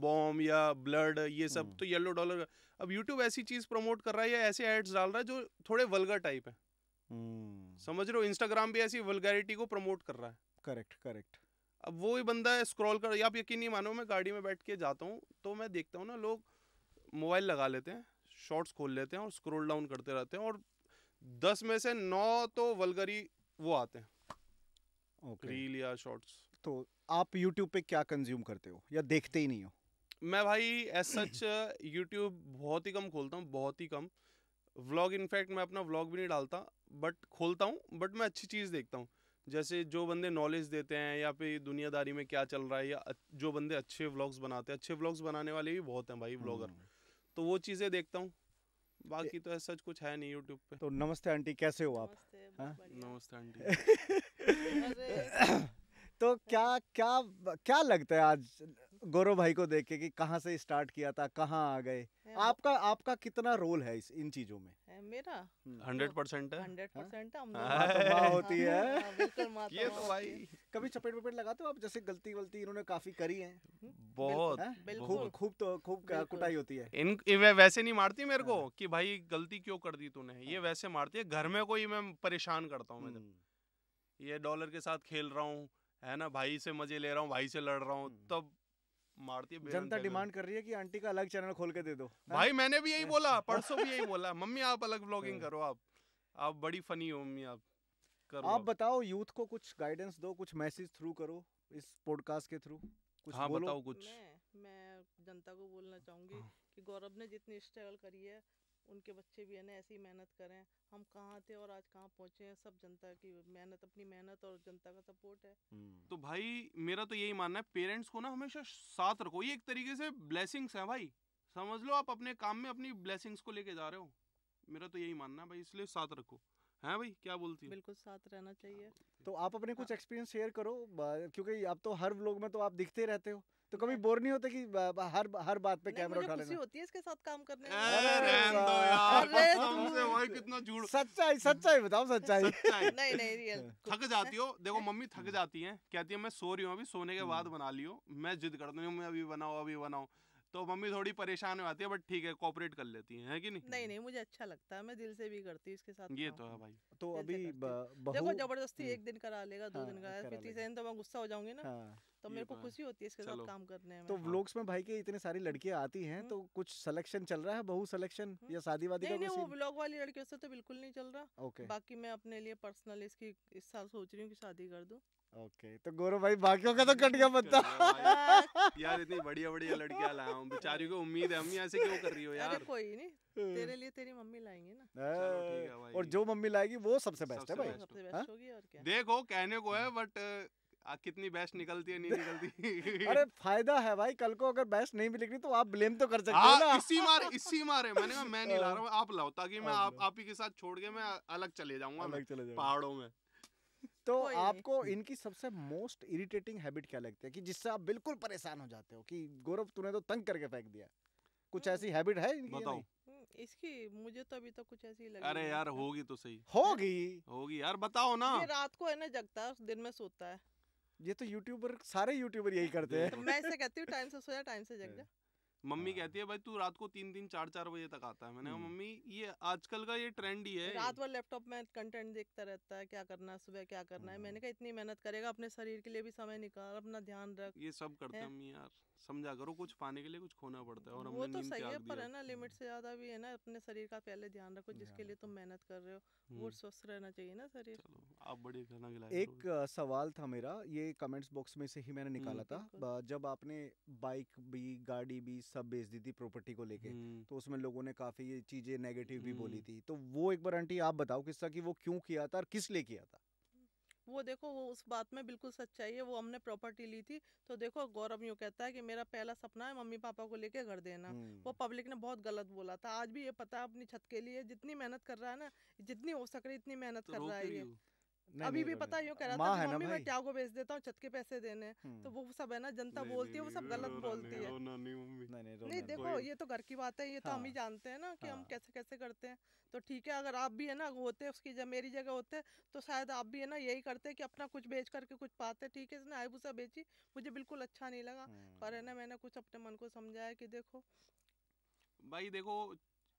बॉम्ब या ब्लड ये सब हम्म। तो येलो डॉलर अब यूट्यूब ऐसी चीज़ प्रमोट कर रहा है या ऐसे एड्स डाल रहा है जो थोड़े वल्गर टाइप है समझ रहे हो इंस्टाग्राम भी ऐसी वल्गैरिटी को प्रमोट कर रहा है करेक्ट करेक्ट अब वो ही बंदा स्क्रॉल कर आप यकीन नहीं मानो मैं गाड़ी में बैठ के जाता हूँ तो मैं देखता हूँ ना लोग मोबाइल लगा लेते हैं शॉर्ट्स खोल लेते हैं और स्क्रोल डाउन करते रहते हैं और दस में से नौ तो वलगरी वो आते हैं रील या शॉर्ट्स तो आप यूट्यूब पे क्या कंज्यूम करते हो या देखते ही नहीं हो मैं भाई एज सच यूट्यूब बहुत ही कम खोलता हूँ बहुत ही कम व्लॉग इनफैक्ट मैं अपना व्लॉग भी नहीं डालता बट खोलता हूँ बट मैं अच्छी चीज़ देखता हूँ जैसे जो बंदे नॉलेज देते हैं या फिर दुनियादारी में क्या चल रहा है या जो बंदे अच्छे व्लॉग्स बनाते हैं अच्छे व्लॉग्स बनाने वाले भी बहुत हैं भाई व्लॉगर हम्म। hmm. तो वो चीज़ें देखता हूँ बाकी तो ऐसा कुछ है नहीं यूट्यूब पे तो नमस्ते आंटी कैसे हो आप नमस्ते हाँ? आंटी तो क्या क्या क्या लगता है आज गौरव भाई को देख के कि कहाँ से स्टार्ट किया था कहाँ आ गए आपका आपका कितना रोल है इस इन चीज़ों में मेरा हम्म। हंड्रेड हाँ। परसेंट हंड्रेड हाँ? परसेंट हाँ, तो होती है तो ये तो भाई कभी चपेट वपेट लगाते हो आप जैसे गलती वलती इन्होंने काफी करी है हम्म, बहुत खूब खूब तो खूब कुटाई होती है इन वैसे नहीं मारती मेरे को कि भाई गलती क्यों कर दी तूने ये वैसे मारती है घर में कोई मैं परेशान करता हूँ हम्म। ये डॉलर के साथ खेल रहा हूँ है ना भाई से मजे ले रहा हूँ भाई से लड़ रहा हूँ तब मारती है जनता डिमांड कर रही है कि आंटी का अलग चैनल खोल के दे दो हाँ? भाई मैंने भी यही बोला परसों भी यही बोला मम्मी आप अलग ब्लॉगिंग हाँ। करो आप आप बड़ी फनी हो मम्मी आप करो आप बताओ यूथ को कुछ गाइडेंस दो कुछ मैसेज थ्रू करो इस पॉडकास्ट के थ्रू कुछ हाँ बताओ कुछ मैं मैं जनता को बोलना चाहूंगी हाँ। कि गौरव ने जितनी स्ट्रगल करी है उनके बच्चे भी है ना ऐसी मेहनत करें हम कहाँ थे और आज कहाँ पहुँचे हैं सब जनता की मेहनत अपनी मेहनत और जनता का सपोर्ट है हम्म। तो भाई मेरा तो यही मानना है पेरेंट्स को ना हमेशा साथ रखो ये एक तरीके से ब्लेसिंग्स हैं भाई समझ लो आप अपने काम में अपनी ब्लेसिंग्स को लेके जा रहे हो मेरा तो यही मानना है भाई इसलिए साथ रखो है भाई क्या बोलती है बिल्कुल साथ रहना चाहिए तो आप अपने कुछ एक्सपीरियंस हाँ। शेयर करो क्योंकि आप तो हर व्लॉग में तो आप दिखते रहते हो तो कभी बोर नहीं होते कि हर हर बात पे कैमरा उठा लेना होती है इसके साथ काम करने में तो कितना झूठ सच्चाई सच्चाई बताओ सच्चाई नहीं नहीं रियल थक जाती हो देखो मम्मी थक जाती है कहती है मैं सो रही हूँ अभी सोने के बाद बना लियो मैं जिद करती हूँ मैं अभी बनाओ अभी बनाओ तो मम्मी थोड़ी परेशान हो जाती है बट ठीक है कॉपरेट कर लेती हैं है कि नहीं नहीं नहीं मुझे अच्छा लगता है मैं दिल से भी करती हूँ इसके साथ ये तो है भाई तो अभी देखो जबरदस्ती हम्म। एक दिन करा लेगा दो दिन हाँ, करा फिर तीसरे दिन तो मैं गुस्सा हो जाऊंगी ना हाँ, तो मेरे को तो खुशी होती है इसके साथ काम करने में तो व्लॉग्स हाँ। में भाई के इतने सारी लड़कियां आती हैं तो हम्म। कुछ सिलेक्शन चल रहा है बहु सिलेक्शन हम्म। या शादी वादी का नहीं वो व्लॉग वाली लड़कियों से तो बिल्कुल नहीं चल रहा बाकी मैं अपने लिए पर्सनल इसकी इस साल सोच रही हूँ कि शादी कर दूँ ओके तो गोरो भाई बाकियों का तो कट गया पत्ता यार इतनी बढ़िया बढ़िया लड़कियां लाया हूँ बेचारी को उम्मीद है मम्मी ऐसे क्यों कर रही हो यार अरे कोई नहीं हाँ। तेरे लिए तेरी मम्मी लाएंगे ना है और जो मम्मी लाएगी वो सबसे बेस्ट है भाई हाँ? देखो कहने को है बट आ, कितनी बेस्ट निकलती है नहीं निकलती अरे फायदा है भाई कल को अगर बेस्ट नहीं मिलेगी तो आप ब्लेम तो कर सकते हो हाँ, ना इसी मारे इसी मारे मैंने कहा मैं नहीं ला रहा हूँ आप लाओ ताकि मैं आप आप ही के साथ छोड़ के मैं अलग चले जाऊंगा पहाड़ों में तो आपको इनकी सबसे मोस्ट इरिटेटिंग हैबिट क्या लगती है कि जिससे आप बिल्कुल परेशान हो जाते हो कि गौरव तूने तो तंग करके फेंक दिया कुछ हम्म। ऐसी हैबिट है इनकी बताओ हम्म, इसकी मुझे तो अभी तक तो कुछ ऐसी लगी अरे यार होगी तो सही होगी होगी यार बताओ ना ये रात को है ना जगता है दिन में सोता है ये तो यूट्यूबर सारे यूट्यूबर यही करते हैं तो मैं इसे कहती हूँ टाइम से सोया टाइम से जग जा मम्मी हाँ। कहती है भाई तू रात को तीन तीन चार चार बजे तक आता है मैंने हम्म। मम्मी ये आजकल का ये ट्रेंड ही है रात भर लैपटॉप में कंटेंट देखता रहता है क्या करना है सुबह क्या करना है मैंने हाँ। कहा इतनी मेहनत करेगा अपने शरीर के लिए भी समय निकाल अपना ध्यान रख ये सब करते हैं यार समझा करो कुछ पाने के लिए कुछ खोना पड़ता है और वो तो सही है पर है ना लिमिट से ज्यादा भी है ना अपने शरीर का पहले ध्यान रखो जिसके लिए तुम मेहनत कर रहे हो वो हम्म। स्वस्थ रहना चाहिए ना शरीर चलो आप बड़े खाना खिलाए एक सवाल था मेरा ये कमेंट्स बॉक्स में से ही मैंने हम्म। निकाला था जब आपने बाइक भी गाड़ी भी सब बेच दी थी प्रॉपर्टी को लेके हम्म। तो उसमें लोगों ने काफी चीजें नेगेटिव भी बोली थी तो वो एक बार आंटी आप बताओ किस्सा की वो क्यों किया था और किस लिए किया था वो देखो वो उस बात में बिल्कुल सच्चाई है वो हमने प्रॉपर्टी ली थी तो देखो गौरव यूँ कहता है कि मेरा पहला सपना है मम्मी पापा को लेके घर देना वो हम्म। पब्लिक ने बहुत गलत बोला था आज भी ये पता है अपनी छत के लिए जितनी मेहनत कर रहा है ना जितनी हो सक रही इतनी मेहनत तो कर रहा है ये अभी भी पता यूँ कह रहा था मम्मी मैं त्यागो भेज देता हूँ छत के पैसे देने हम्म। तो वो सब है ना जनता बोलती है वो सब गलत बोलती है नहीं देखो ये तो घर की बात है ये तो हम ही हाँ। जानते हैं ना कि हम हाँ। कैसे कैसे करते हैं तो ठीक है अगर आप भी है ना होते उसकी जब मेरी जगह होते तो शायद आप भी है ना यही करते कि अपना कुछ बेच करके कुछ पाते ठीक है इसने भूसा बेची मुझे बिल्कुल अच्छा नहीं लगा पर है ना हम्म। मैंने कुछ अपने मन को समझाया कि देखो भाई देखो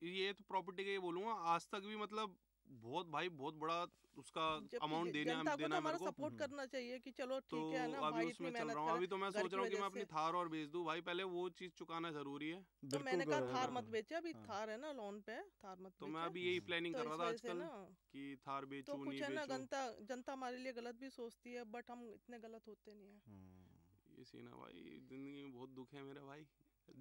ये तो प्रॉपर्टी का ये बोलूंगा आज तक भी मतलब बहुत भाई बहुत बड़ा उसका अमाउंट देने तो देना देना हमारा सपोर्ट हम्म। करना चाहिए कि चलो तो ठीक तो है ना अभी उसमें चल रहा हूँ अभी तो मैं सोच रहा हूँ कि मैं अपनी थार और बेच दू भाई पहले वो चीज चुकाना जरूरी है तो मैंने कहा थार मत बेचे अभी हाँ। थार है ना लोन पे थार मत तो मैं अभी यही प्लानिंग हाँ। तो कर रहा था आजकल की थार बेचू नहीं बेचू ना जनता जनता हमारे लिए गलत भी सोचती है बट हम इतने गलत होते नहीं है हाँ। ये सीन भाई जिंदगी में बहुत दुख है मेरा भाई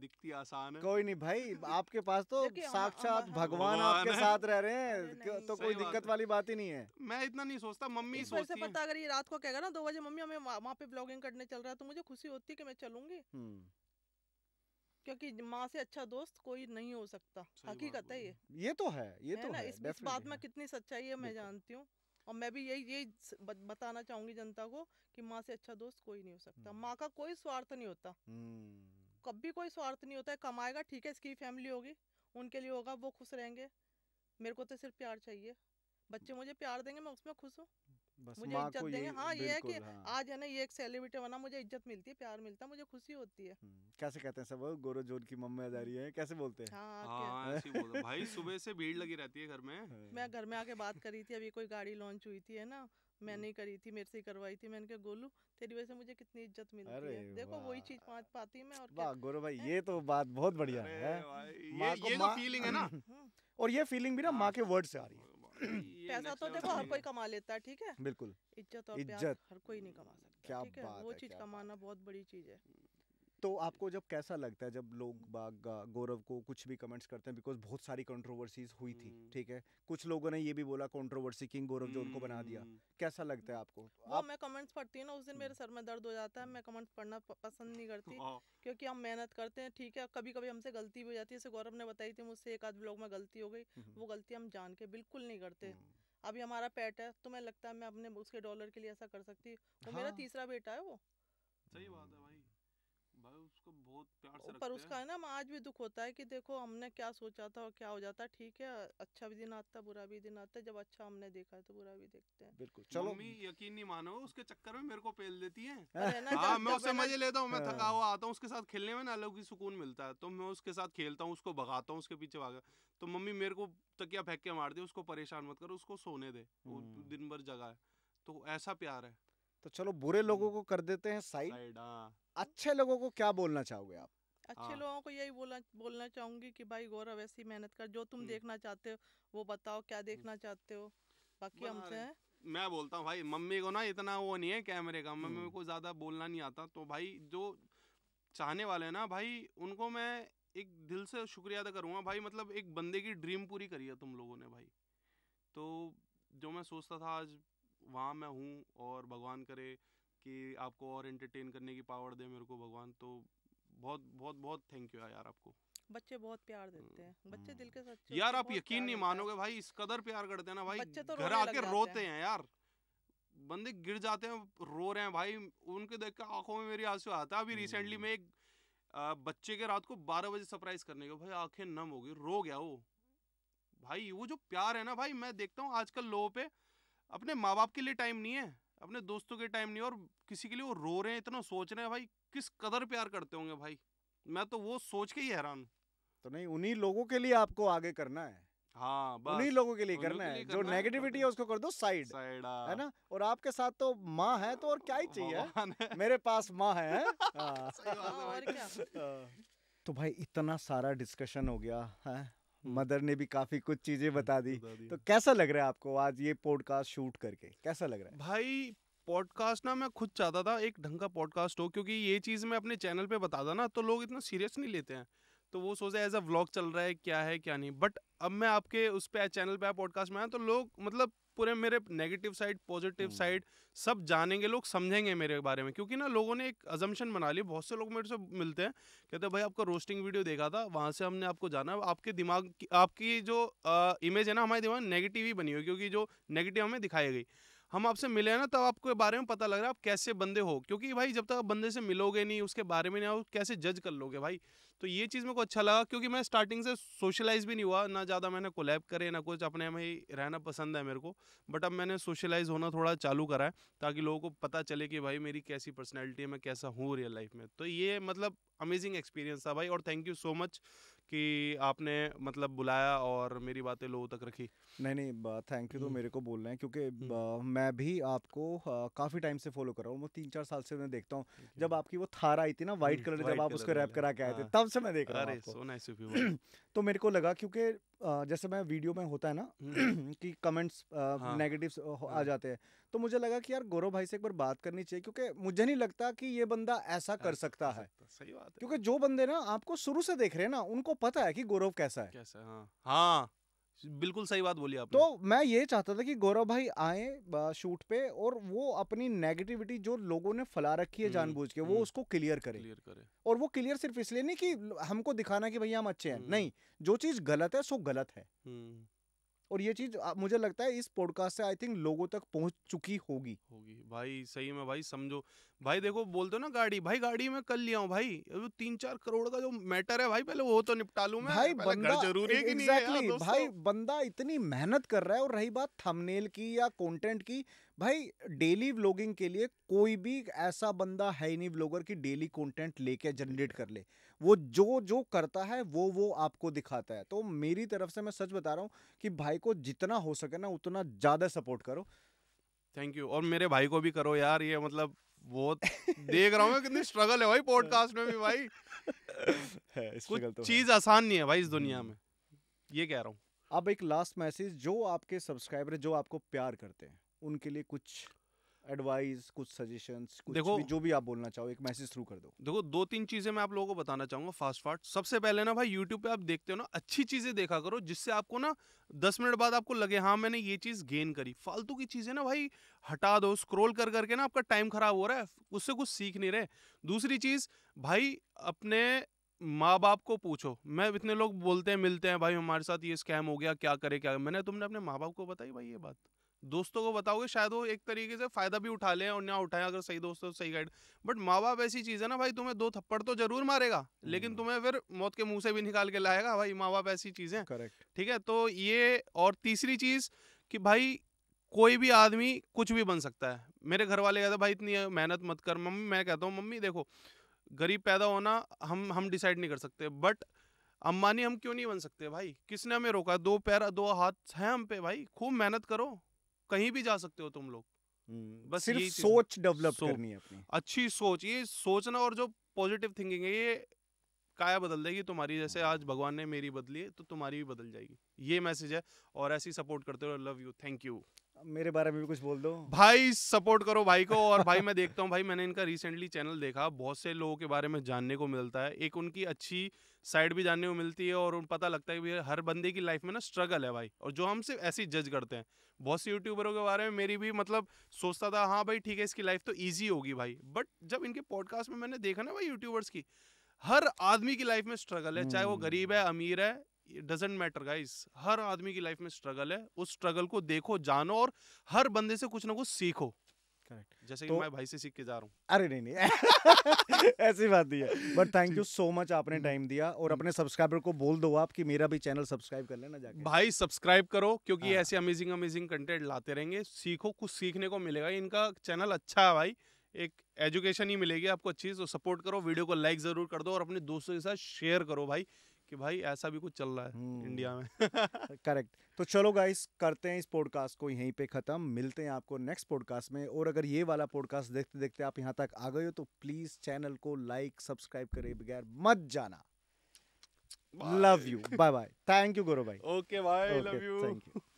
दिखती आसान है कोई नहीं भाई आपके पास तो साक्षात भगवान आपके साथ रह रहे हैं तो कोई दिक्कत वाली बात ही नहीं है मैं इतना नहीं सोचता मम्मी सोचती है पता अगर ये रात को कहेगा ना दो बजे मम्मी हमें वहाँ पे ब्लॉगिंग करने चल रहा है तो मुझे खुशी होती है कि मैं चलूंगी हम्म। क्योंकि माँ से अच्छा दोस्त कोई नहीं हो सकता हकीकत है ये ये तो है ये तो है इस बात में कितनी सच्चाई है मैं जानती हूँ और मैं भी यही यही बताना चाहूंगी जनता को कि माँ से अच्छा दोस्त कोई नहीं हो सकता हम्म। माँ का कोई स्वार्थ नहीं होता हम्म। कभी कोई स्वार्थ नहीं होता है कमाएगा ठीक है इसकी फैमिली होगी उनके लिए होगा वो खुश रहेंगे मेरे को तो सिर्फ प्यार चाहिए बच्चे मुझे प्यार देंगे मैं उसमें खुश हूँ मुझे इज्जत देंगे हाँ ये है कि हाँ। आज है ना ये एक सेलिब्रिटी बना मुझे इज्जत मिलती है प्यार मिलता है मुझे खुशी होती है हम्म, कैसे कहते हैं सब गोरो जोन की मम्मी आ जा रही है कैसे बोलते हैं हाँ, हाँ, ऐसी भाई सुबह से भीड़ लगी रहती है घर में मैं घर में आके बात करी थी अभी कोई गाड़ी लॉन्च हुई थी है ना मैंने करी थी मेरे से ही करवाई थी मैंने कहा गोलू तेरी वजह से मुझे कितनी इज्जत मिलती है देखो वही चीज पाँच पाती मैं और वाह गौरव भाई ये तो बात बहुत बढ़िया है ये ये जो फीलिंग है ना और ये फीलिंग भी ना माँ के वर्ड से आ रही है पैसा तो देखो हर कोई कमा लेता है ठीक है बिल्कुल इज्जत और इज्जत हर कोई नहीं कमा सकता ठीक है वो चीज कमाना बहुत बड़ी चीज है तो आपको जब कैसा लगता है जब लोग बाग गौरव को कुछ भी कमेंट्स करते हैं बिकॉज बहुत सारी कंट्रोवर्सीज हुई थी हम्म। ठीक है कुछ लोगों ने ये भी बोला कंट्रोवर्सी किंग गौरव जो उनको बना दिया हम्म। कैसा लगता है आपको वो आप... मैं कमेंट्स पढ़ती हूँ ना उस दिन मेरे सर में दर्द हो जाता है मैं कमेंट्स पढ़ना पसंद नहीं करती हाँ। क्योंकि हम मेहनत करते हैं ठीक है कभी कभी हमसे गलती भी हो जाती है जैसे गौरव ने बताई थी मुझसे एक आध ब्लॉग में गलती हो गई हम्म। वो गलती हम जान के बिल्कुल नहीं करते अभी हमारा पेट है तुम्हें तो लगता है मैं अपने उसके डॉलर के लिए ऐसा कर सकती हूँ वो मेरा हाँ। तीसरा बेटा है वो सही बात है भाई उसको बहुत प्यार से पर उसका है ना आज भी दुख होता है कि देखो हमने क्या सोचा था और क्या हो जाता है ठीक है अच्छा भी दिन आता है बुरा भी दिन आता है जब अच्छा हमने देखा है तो बुरा भी देखते हैं बिल्कुल चलो मम्मी यकीन नहीं मानो उसके चक्कर में मेरे को पेल देती हाँ, है हाँ मैं उससे मजे लेता हूँ मैं थका हाँ। हुआ आता हूँ उसके साथ खेलने में ना अलग ही सुकून मिलता है तो मैं उसके साथ खेलता हूँ उसको भगाता हूँ उसके पीछे भागा तो मम्मी मेरे को तकिया फेंक के मार दे उसको परेशान मत करो उसको सोने दे वो हम्म। दिन भर जगा है तो ऐसा प्यार है तो चलो बुरे लोगों हम्म। को कर देते हैं साइड हाँ। अच्छे लोगों को क्या बोलना चाहोगे आप अच्छे हाँ। लोगों को यही बोलना बोलना चाहूंगी कि भाई गौरव ऐसी मेहनत कर जो तुम देखना चाहते हो वो बताओ क्या देखना चाहते हो बाकी हमसे मैं बोलता हूँ भाई मम्मी को ना इतना वो नहीं है कैमरे का मम्मी को ज़्यादा बोलना नहीं आता तो भाई जो चाहने वाले हैं ना भाई उनको मैं एक दिल से शुक्रिया अदा करूँगा भाई मतलब एक बंदे की ड्रीम पूरी करी है तुम लोगों ने भाई तो जो मैं सोचता था आज वहाँ मैं हूँ और भगवान करे कि आपको और एंटरटेन करने की पावर दे मेरे को भगवान तो बहुत बहुत बहुत थैंक यू यार आपको बच्चे बहुत प्यार हम्म। देते हैं बच्चे दिल के सच्चे यार आप यकीन नहीं मानोगे भाई इस कदर प्यार करते हैं ना भाई तो घर आके रोते हैं यार बंदे गिर जाते हैं रो रहे हैं भाई उनके देख के आंखों में मेरी आंसू आता है अभी रिसेंटली हम्म। मैं एक बच्चे के रात को बारह बजे सरप्राइज करने के भाई आंखें नम हो गई रो गया वो भाई वो जो प्यार है ना भाई मैं देखता हूँ आजकल लोगों पे अपने माँ बाप के लिए टाइम नहीं है अपने दोस्तों के टाइम नहीं और किसी के लिए वो रो रहे हैं इतना सोच रहे हैं भाई किस कदर प्यार करते होंगे भाई मैं तो वो सोच के ही हैरान हूँ तो नहीं उन्हीं लोगों के लिए आपको आगे करना है हाँ उन्हीं लोगों के लिए करना है जो नेगेटिविटी है उसको कर दो साइड हाँ। साइड है ना और आपके साथ तो माँ है तो और क्या ही चाहिए मेरे पास माँ है हाँ। तो भाई इतना सारा डिस्कशन हो गया है हाँ। मदर ने भी काफ़ी कुछ चीज़ें बता दी तो कैसा लग रहा है आपको आज ये पॉडकास्ट शूट करके कैसा लग रहा है भाई पॉडकास्ट ना मैं खुद चाहता था एक ढंग का पॉडकास्ट हो क्योंकि ये चीज़ मैं अपने चैनल पे बताता ना तो लोग इतना सीरियस नहीं लेते हैं तो वो सोचे एज अ व्लॉग चल रहा है क्या है क्या नहीं बट अब मैं आपके उस पर चैनल पे पॉडकास्ट में आया तो लोग मतलब पूरे मेरे नेगेटिव साइड पॉजिटिव साइड सब जानेंगे लोग समझेंगे मेरे बारे में क्योंकि ना लोगों ने एक अजम्पन बना ली बहुत से लोग मेरे से मिलते हैं कहते हैं भाई आपका रोस्टिंग वीडियो देखा था वहाँ से हमने आपको जाना आपके दिमाग की आपकी जो इमेज है ना हमारे दिमाग नेगेटिव ही बनी हुई क्योंकि जो नेगेटिव हमें दिखाई गई हम आपसे मिले हैं ना तब आपके आपको बारे में पता लग रहा है आप कैसे बंदे हो क्योंकि भाई जब तक आप बंदे से मिलोगे नहीं उसके बारे में नहीं कैसे जज कर लोगे भाई तो ये चीज़ मेरे को अच्छा लगा क्योंकि मैं स्टार्टिंग से सोशलाइज भी नहीं हुआ ना ज़्यादा मैंने कोलैब करे ना कुछ अपने में ही रहना पसंद है मेरे को बट अब मैंने सोशलाइज होना थोड़ा चालू करा है ताकि लोगों को पता चले कि भाई मेरी कैसी पर्सनैलिटी है मैं कैसा हूँ रियल लाइफ में तो ये मतलब अमेजिंग एक्सपीरियंस था भाई और थैंक यू सो मच कि आपने मतलब बुलाया और मेरी बातें लोगों तक रखी नहीं नहीं थैंक यू तो हम्म। मेरे को बोल रहे हैं क्योंकि हम्म। मैं भी आपको काफ़ी टाइम से फॉलो कर रहा हूँ तीन चार साल से मैं देखता हूँ जब आपकी वो थार आई थी ना वाइट कलर हम्म, जब आप उसको रैप करा के आए थे हाँ। तब से मैं देख रहा हूँ तो मेरे को लगा क्योंकि जैसे मैं वीडियो में होता है ना हम्म। कि कमेंट्स नेगेटिव्स हाँ। आ हाँ। जाते हैं तो मुझे लगा कि यार गौरव भाई से एक बार बात करनी चाहिए क्योंकि मुझे नहीं लगता कि ये बंदा ऐसा कर सकता है सही बात है क्योंकि जो बंदे ना आपको शुरू से देख रहे हैं ना उनको पता है कि गौरव कैसा है कैसा हाँ हाँ बिल्कुल सही बात बोली आपने तो मैं ये चाहता था कि गौरव भाई आए शूट पे और वो अपनी नेगेटिविटी जो लोगों ने फैला रखी है हम्म, जानबूझ के वो हम्म, उसको क्लियर करे क्लियर करे और वो क्लियर सिर्फ इसलिए नहीं कि हमको दिखाना कि भैया हम अच्छे हैं हम्म। नहीं जो चीज गलत है सो गलत है और ये चीज मुझे लगता है इस पॉडकास्ट से आई थिंक लोगों तक पहुंच चुकी होगी होगी भाई सही में भाई समझो भाई देखो बोलते हो ना गाड़ी भाई गाड़ी में कल लिया भाई वो तीन चार करोड़ का जो मैटर है भाई पहले वो तो निपटा लू मैं भाई बंदा जरूरी है कि exactly, नहीं भाई बंदा इतनी मेहनत कर रहा है और रही बात थंबनेल की या कंटेंट की भाई डेली व्लॉगिंग के लिए कोई भी ऐसा बंदा है नहीं व्लॉगर की डेली कॉन्टेंट लेके जनरेट कर ले वो जो जो करता है वो वो आपको दिखाता है तो मेरी तरफ से मैं सच बता रहा हूँ कि भाई को जितना हो सके ना उतना ज़्यादा सपोर्ट करो थैंक यू और मेरे भाई को भी करो यार ये मतलब वो देख रहा हूँ कितनी स्ट्रगल है भाई पॉडकास्ट में भी भाई कुछ तो चीज़ आसान नहीं है भाई इस दुनिया हम्म। में ये कह रहा हूँ अब एक लास्ट मैसेज जो आपके सब्सक्राइबर जो आपको प्यार करते हैं उनके लिए कुछ एडवाइस कुछ सजेशंस कुछ देखो भी, जो भी आप बोलना चाहो एक मैसेज थ्रू कर दो देखो दो तीन चीजें मैं आप लोगों को बताना चाहूंगा फास्ट फास्ट सबसे पहले ना भाई यूट्यूब पे आप देखते हो ना अच्छी चीजें देखा करो जिससे आपको ना दस मिनट बाद आपको लगे हाँ मैंने ये चीज गेन करी फालतू की चीजें ना भाई हटा दो स्क्रोल कर करके ना आपका टाइम खराब हो रहा है उससे कुछ सीख नहीं रहे दूसरी चीज भाई अपने माँ बाप को पूछो मैं इतने लोग बोलते हैं मिलते हैं भाई हमारे साथ ये स्कैम हो गया क्या करे क्या मैंने तुमने अपने माँ बाप को बताई भाई ये बात दोस्तों को बताओगे शायद वो एक तरीके से फ़ायदा भी उठा ले और ना उठाए अगर सही दोस्तों सही गाइड बट माँ बाप ऐसी चीज़ है ना भाई तुम्हें दो थप्पड़ तो जरूर मारेगा लेकिन हम्म। तुम्हें फिर मौत के मुंह से भी निकाल के लाएगा भाई माँ बाप ऐसी चीज है करेक्ट ठीक है तो ये और तीसरी चीज़ कि भाई कोई भी आदमी कुछ भी बन सकता है मेरे घर वाले कहते भाई इतनी मेहनत मत कर मम्मी मैं कहता हूँ मम्मी देखो गरीब पैदा होना हम हम डिसाइड नहीं कर सकते बट अम्बानी हम क्यों नहीं बन सकते भाई किसने हमें रोका दो पैर दो हाथ हैं हम पे भाई खूब मेहनत करो कहीं भी जा सकते हो तुम लोग हम्म, बस सिर्फ सोच डेवलप सो, करनी है अपनी अच्छी सोच ये सोचना और जो पॉजिटिव थिंकिंग है ये काया बदल देगी तुम्हारी जैसे हम्म। आज भगवान ने मेरी बदली है तो तुम्हारी भी बदल जाएगी ये मैसेज है और ऐसी सपोर्ट करते हो लव यू थैंक यू मेरे बारे में भी कुछ बोल दो भाई सपोर्ट करो भाई को और भाई मैं देखता हूँ भाई मैंने इनका रिसेंटली चैनल देखा बहुत से लोगों के बारे में जानने को मिलता है एक उनकी अच्छी साइड भी जानने को मिलती है और पता लगता है कि हर बंदे की लाइफ में ना स्ट्रगल है भाई और जो हम सिर्फ ऐसे ही जज करते हैं बहुत से यूट्यूबरों के बारे में मेरी भी मतलब सोचता था हाँ भाई ठीक है इसकी लाइफ तो ईजी होगी भाई बट जब इनके पॉडकास्ट में मैंने देखा ना भाई यूट्यूबर्स की हर आदमी की लाइफ में स्ट्रगल है चाहे वो गरीब है हम्म। अमीर है डजेंट मैटर गाइस हर आदमी की लाइफ में स्ट्रगल है उस स्ट्रगल को देखो जानो और हर बंदे से कुछ ना कुछ सीखो करेक्ट जैसे तो, कि मैं भाई से सीख के जा रहा हूँ अरे नहीं नहीं ऐसी बात नहीं है but thank you so much आपने टाइम हम्म। दिया और हम्म। अपने सब्सक्राइबर को बोल दो आप कि मेरा भी चैनल सब्सक्राइब कर लेना जाके भाई सब्सक्राइब करो क्योंकि हाँ। ऐसे अमेजिंग अमेजिंग कंटेंट लाते रहेंगे सीखो कुछ सीखने को मिलेगा इनका चैनल अच्छा है भाई एक एजुकेशन ही मिलेगी आपको अच्छी तो सपोर्ट करो वीडियो को लाइक ज़रूर कर दो और अपने दोस्तों के साथ शेयर करो भाई कि भाई ऐसा भी कुछ चल रहा है हम्म। इंडिया में करेक्ट तो चलो गाइस करते हैं इस पॉडकास्ट को यहीं पे ख़त्म मिलते हैं आपको नेक्स्ट पॉडकास्ट में और अगर ये वाला पॉडकास्ट देखते देखते आप यहाँ तक आ गए हो तो प्लीज़ चैनल को लाइक सब्सक्राइब करे बगैर मत जाना love you bye bye thank you Gaurav भाई okay bye love you thank you